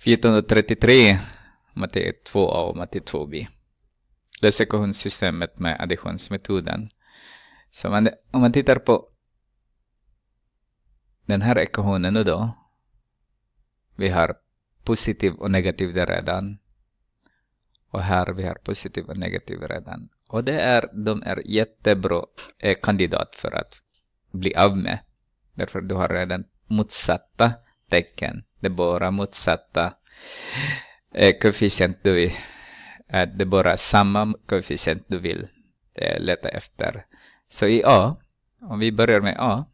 1433 matte 2 a och matte 2b. Lös ekvationssystemet med additionsmetoden. Så man, om man tittar på den här ekvationen nu då. Vi har positiv och negativ redan. Och här vi har positiv och negativ redan. Och det är, de är jättebra eh, kandidat för att bli av med. Därför du har redan motsatta tecken det bara motsatta eh, koefficient du vill. Att eh, det bara är samma koefficient du vill eh, leta efter. Så i A, om vi börjar med A.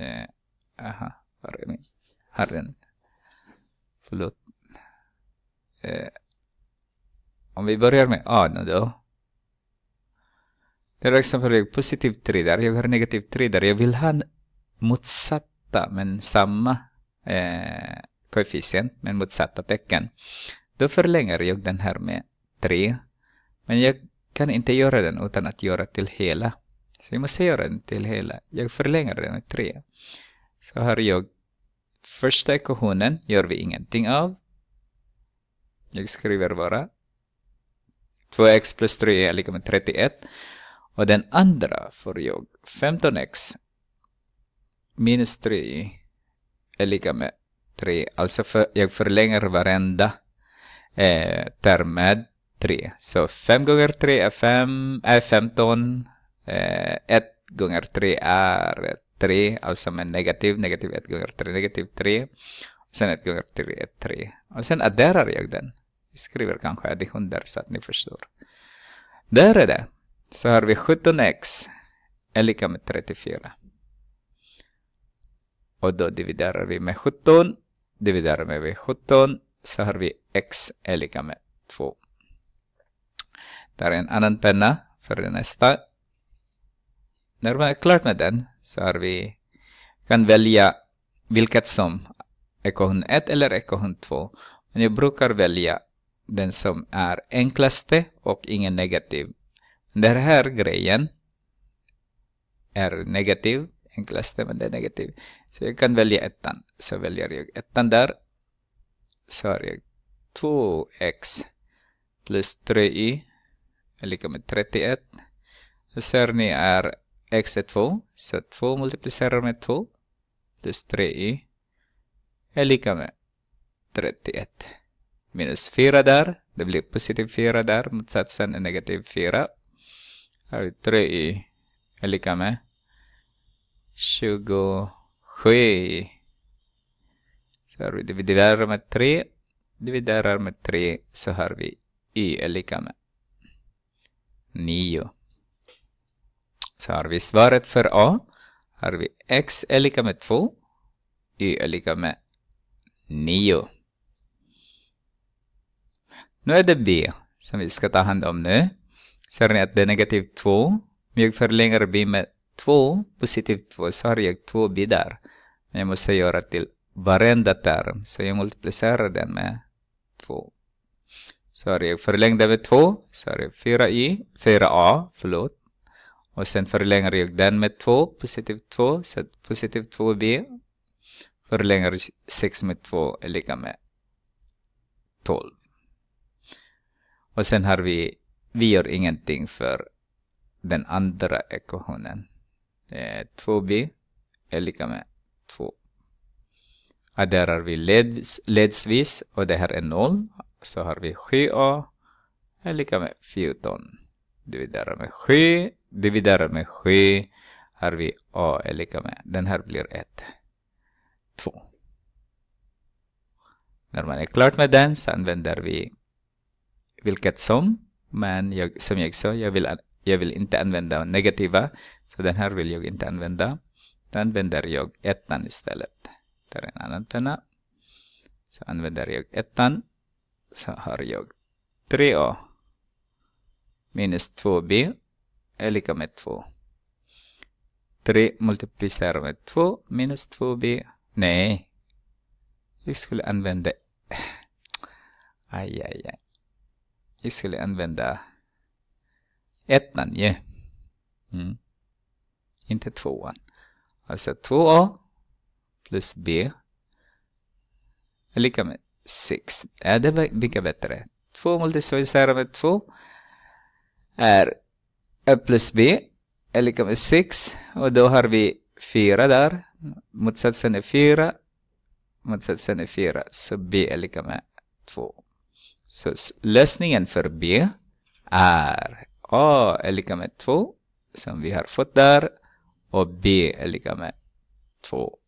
Eh, aha, var är min? Har den? Förlåt. Eh, om vi börjar med A nu då. Till exempel jag positiv 3 där, jag har negativ 3 där. Jag vill ha motsatta men samma eh, koefficient med motsatta tecken. Då förlänger jag den här med 3. Men jag kan inte göra den utan att göra till hela. Så jag måste göra den till hela. Jag förlänger den med 3. Så har jag första ekvationen gör vi ingenting av. Jag skriver bara 2x plus 3 är lika med 31. Och den andra får jag 15x minus 3 är lika med 3. Alltså för, jag förlänger varenda eh, term med 3. Så 5 gånger 3 är 5, är 15. Eh, 1 gånger 3 är 3, alltså med negativ, negativ 1 gånger 3, negativ 3. Sen 1 gånger 3 är 3. Och sen adderar jag den. Jag skriver kanske addition där så att ni förstår. Där är det. Så har vi 17x är lika med 34 och då dividerar vi med 17 dividerar vi med 17 så har vi x är lika med 2 där är en annan penna för nästa när man är klart med den så har vi kan välja vilket som ekvation 1 eller ekvation 2 men jag brukar välja den som är enklaste och ingen negativ den här grejen är negativ enklaste men det är negativ. Så jag kan välja ettan. Så väljer jag ettan där. Så har jag 2x plus 3y är lika med 31. Så ser ni är x är 2. Så 2 multiplicerar med 2 plus 3y är lika med 31. Minus 4 där. Det blir positiv 4 där. Motsatsen är negativ 4. Här är 3y är lika med 27. Så har vi dividerar med 3. Dividerar med 3 så har vi y är lika med 9. Så har vi svaret för A. Har vi x är lika med 2. Y är lika med 9. Nu är det B som vi ska ta hand om nu. Ser ni att det är negativ 2. jag förlänger B med två, positivt två, så har jag två biddar. Men jag måste göra till varenda term, så jag multiplicerar den med två. Så har jag förlängd med två, så har jag 4i, 4a, förlåt. Och sen förlänger jag den med två, positivt två, så positivt 2b. Förlänger 6 med två är lika med 12. Och sen har vi, vi gör ingenting för den andra ekvationen. 2b eh, är lika med 2. Adderar vi leds, ledsvis och det här är 0 så har vi 7a är lika med 14. Dividerar med 7, dividerar med 7 har vi a är lika med, den här blir 1. 2. När man är klar med den så använder vi vilket som, men jag, som jag sa, jag vill, jag vill inte använda negativa så den här vill jag inte använda. Då använder jag ettan istället. Där är en annan penna. Så använder jag ettan. Så har jag 3a minus 2b är lika med 2. 3 multiplicerar med 2 minus 2b. Nej. Jag skulle använda... Aj, aj, aj. Jag skulle använda ettan ju. Yeah. Mm inte tvåan. Alltså 2a plus b är lika med 6. Är det mycket bättre? 2 multiplicerat med 2 är a plus b är lika med 6 och då har vi 4 där. Motsatsen är 4. Motsatsen är 4. Så b är lika med 2. Så lösningen för b är a är lika med 2 som vi har fått där och b är lika med 2